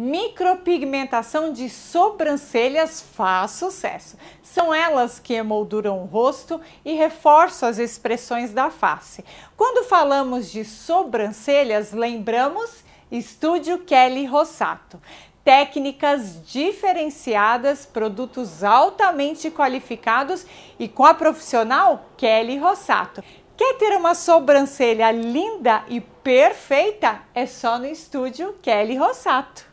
Micropigmentação de sobrancelhas faz sucesso. São elas que emolduram o rosto e reforçam as expressões da face. Quando falamos de sobrancelhas, lembramos Estúdio Kelly Rossato técnicas diferenciadas, produtos altamente qualificados e com a profissional Kelly Rossato. Quer ter uma sobrancelha linda e perfeita? É só no estúdio Kelly Rossato.